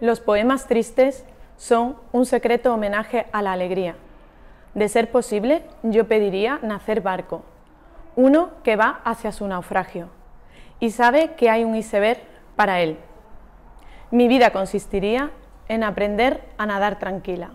Los poemas tristes son un secreto homenaje a la alegría. De ser posible, yo pediría nacer barco, uno que va hacia su naufragio y sabe que hay un iceberg para él. Mi vida consistiría en aprender a nadar tranquila.